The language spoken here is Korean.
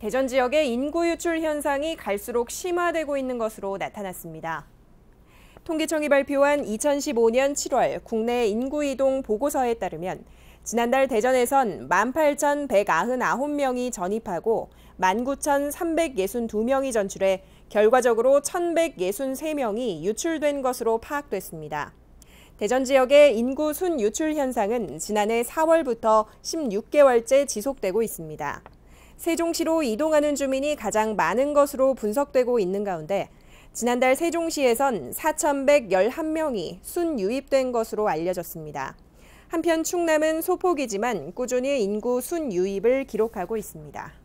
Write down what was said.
대전 지역의 인구 유출 현상이 갈수록 심화되고 있는 것으로 나타났습니다. 통계청이 발표한 2015년 7월 국내 인구 이동 보고서에 따르면 지난달 대전에선 18,199명이 전입하고 19,362명이 전출해 결과적으로 1,163명이 유출된 것으로 파악됐습니다. 대전 지역의 인구 순 유출 현상은 지난해 4월부터 16개월째 지속되고 있습니다. 세종시로 이동하는 주민이 가장 많은 것으로 분석되고 있는 가운데 지난달 세종시에선 4,111명이 순유입된 것으로 알려졌습니다. 한편 충남은 소폭이지만 꾸준히 인구 순유입을 기록하고 있습니다.